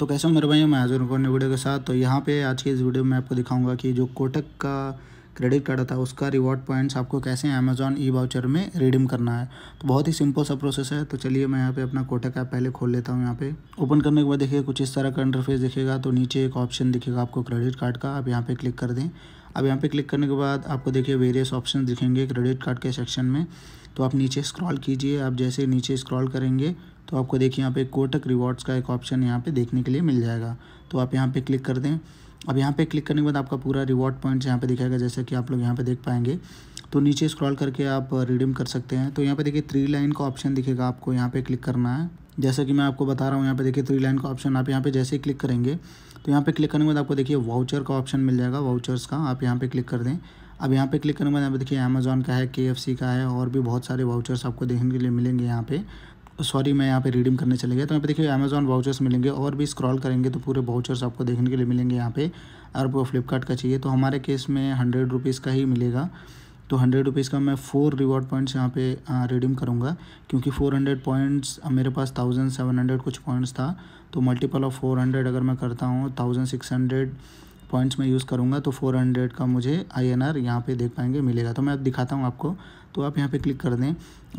तो कैसे मेरे भाई मैं हाजिर हूँ वीडियो के साथ तो यहाँ पे आज के इस वीडियो में आपको दिखाऊंगा कि जो कोटक का क्रेडिट कार्ड था उसका रिवॉर्ड पॉइंट्स आपको कैसे अमेजॉन ई वाउचर में रिडीम करना है तो बहुत ही सिंपल सा प्रोसेस है तो चलिए मैं यहाँ पे अपना कोटक ऐप पहले खोल लेता हूँ यहाँ पे ओपन करने के बाद देखिए कुछ इस तरह का इंटरफेस दिखेगा तो नीचे एक ऑप्शन दिखेगा आपको क्रेडिट कार्ड का आप यहाँ पे क्लिक कर दें अब यहाँ पे क्लिक करने के बाद आपको देखिए वेरियस ऑप्शन दिखेंगे क्रेडिट कार्ड के सेक्शन में तो आप नीचे स्क्रॉल कीजिए आप जैसे नीचे स्क्रॉल करेंगे तो आपको देखिए यहाँ पे कोटक रिवॉर्ड्स का एक ऑप्शन यहाँ पे देखने के लिए मिल जाएगा तो आप यहाँ पे क्लिक कर दें अब यहाँ पे क्लिक करने के बाद आपका पूरा रिवॉर्ड पॉइंट्स यहाँ पे दिखाएगा जैसा कि आप लोग यहाँ पे देख पाएंगे तो नीचे स्क्रॉल करके आप रिडीम कर सकते हैं तो यहाँ पे देखिए थ्री लाइन का ऑप्शन दिखेगा आपको यहाँ पे क्लिक करना है जैसे कि मैं आपको बता रहा हूँ यहाँ पे देखिए थ्री लाइन का ऑप्शन आप यहाँ पे जैसे ही क्लिक करेंगे तो यहाँ पे क्लिक करने के बाद आपको देखिए वाउचर का ऑप्शन मिल जाएगा वाउचर्स का आप यहाँ पे क्लिक कर दें अब यहाँ पे क्लिक करने के बाद यहाँ देखिए अमेजोन का है के का है और भी बहुत सारे वाउचर्स आपको देखने के लिए मिलेंगे यहाँ पे सॉरी मैं यहाँ पे रिडीम करने चले गया तो यहाँ पे देखिए अमेज़ॉन वाउचर्स मिलेंगे और भी स्क्रॉल करेंगे तो पूरे वाउचर्स आपको देखने के लिए मिलेंगे यहाँ पे अगर वो फ्लिपकार्ट का चाहिए तो हमारे केस में हंड्रेड रुपीज़ का ही मिलेगा तो हंड्रेड रुपीज़ का मैं फ़ोर रिवॉर्ड पॉइंट्स यहाँ पे रिडीम करूँगा क्योंकि फ़ोर हंड्रेड पॉइंट्स मेरे पास थाउजेंड सेवन हंड्रेड कुछ पॉइंट्स था तो मल्टीपल ऑफ फोर हंड्रेड अगर मैं करता हूँ थाउजेंड सिक्स हंड्रेड पॉइंट्स में यूज़ करूँगा तो फोर हंड्रेड का मुझे आई एन आर यहाँ पर देख पाएंगे मिलेगा तो मैं अब दिखाता हूँ आपको तो आप यहाँ पे क्लिक कर दें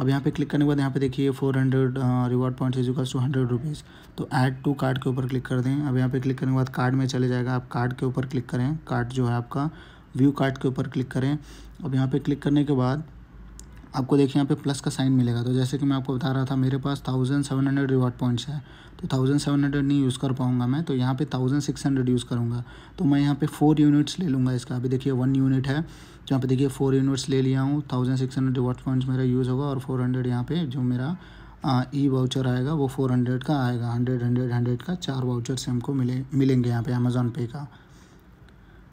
अब यहाँ पे क्लिक करने के बाद यहाँ पे देखिए four hundred reward points is two hundred rupees तो ऐड टू कार्ड के ऊपर क्लिक कर दें अब यहाँ पे क्लिक करने के बाद कार्ड में चले जाएगा आप कार्ड के ऊपर क्लिक करें कार्ड जो है आपका व्यू कार्ड के ऊपर क्लिक करें अब यहाँ पे क्लिक करने के बाद आपको देखिए यहाँ पे प्लस का साइन मिलेगा तो जैसे कि मैं आपको बता रहा था मेरे पास thousand seven hundred reward points है तो थाउजेंड सेवन हंड्रेड नहीं यूज़ कर पाऊँगा मैं तो यहाँ पे थाउजेंड सिक्स हंड्रेड यूज़ करूँगा तो मैं यहाँ पे फोर यूनिट्स ले लूँगा इसका अभी देखिए वन यूनिट है तो यहाँ पे देखिए फोर यूनिट्स ले लिया हूँ thousand six hundred reward points मेरा यूज़ होगा और फोर हंड्रेड यहाँ जो मेरा ई वाउचर आएगा वो फोर हंड्रेड का आएगा हंड्रेड हंड्रेड हंड्रेड का चार वाउचर से हमको मिले मिलेंगे यहाँ पे अमेज़ोन पे का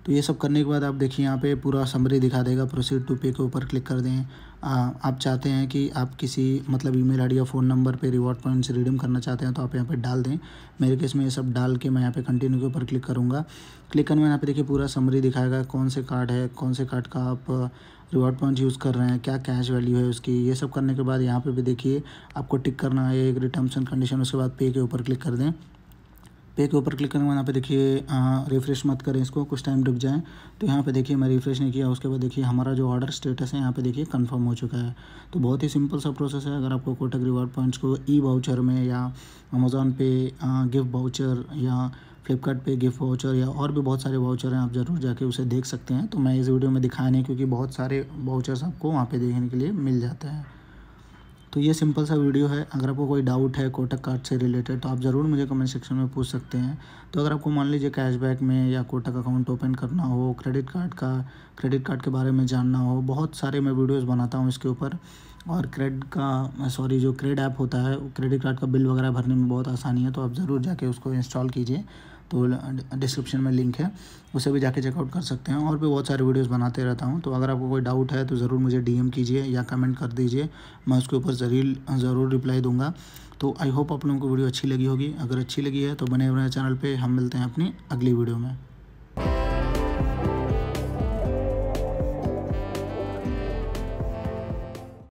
तो ये सब करने के बाद आप देखिए यहाँ पे पूरा समरी दिखा देगा प्रोसीड टू पे के ऊपर क्लिक कर दें आ, आप चाहते हैं कि आप किसी मतलब ईमेल आईडी या फ़ोन नंबर पे रिवॉर्ड पॉइंट्स रिडीम करना चाहते हैं तो आप यहाँ पे डाल दें मेरे केस में ये सब डाल के मैं यहाँ पे कंटिन्यू के ऊपर क्लिक करूँगा क्लिक करने में यहाँ पे देखिए पूरा समरी दिखाएगा कौन से कार्ड है कौन से कार्ड का आप रिवॉर्ड पॉइंट्स यूज़ कर रहे हैं क्या कैश वैल्यू है उसकी ये सब करने के बाद यहाँ पर भी देखिए आपको टिक करना है एक रिटर्म्स एंड कंडीशन उसके बाद पे के ऊपर क्लिक कर दें पे के ऊपर क्लिक करेंगे यहाँ पे देखिए रिफ्रेश मत करें इसको कुछ टाइम रुक जाए तो यहाँ पे देखिए मैं रिफ्रेश नहीं किया उसके बाद देखिए हमारा जो ऑर्डर स्टेटस है यहाँ पे देखिए कंफर्म हो चुका है तो बहुत ही सिंपल सा प्रोसेस है अगर आपको कोटक रिवॉर्ड पॉइंट्स को ई वाउचर में या अमेज़ोन पे गिफ्ट वाउचर या फ्लिपकार्ट पे गिफ्ट वाउचर या और भी बहुत सारे वाउचर हैं आप ज़रूर जाके उसे देख सकते हैं तो मैं इस वीडियो में दिखाया नहीं क्योंकि बहुत सारे वाउचर्स आपको वहाँ पर देखने के लिए मिल जाते हैं तो ये सिंपल सा वीडियो है अगर आपको कोई डाउट है कोटक कार्ड से रिलेटेड तो आप ज़रूर मुझे कमेंट सेक्शन में पूछ सकते हैं तो अगर आपको मान लीजिए कैशबैक में या कोटक अकाउंट ओपन करना हो क्रेडिट कार्ड का क्रेडिट कार्ड के बारे में जानना हो बहुत सारे मैं वीडियोज़ बनाता हूँ इसके ऊपर और क्रेड का सॉरी जो क्रेड ऐप होता है क्रेडिट कार्ड का बिल वगैरह भरने में बहुत आसानी है तो आप ज़रूर जाके उसको इंस्टॉल कीजिए तो डिस्क्रिप्शन में लिंक है उसे भी जाके चेकआउट कर सकते हैं और भी बहुत सारे वीडियोस बनाते रहता हूँ तो अगर आपको कोई डाउट है तो ज़रूर मुझे डीएम कीजिए या कमेंट कर दीजिए मैं उसके ऊपर ज़रूर ज़रूर रिप्लाई दूंगा तो आई होप आप लोगों को वीडियो अच्छी लगी होगी अगर अच्छी लगी है तो बने बने चैनल पर हम मिलते हैं अपनी अगली वीडियो में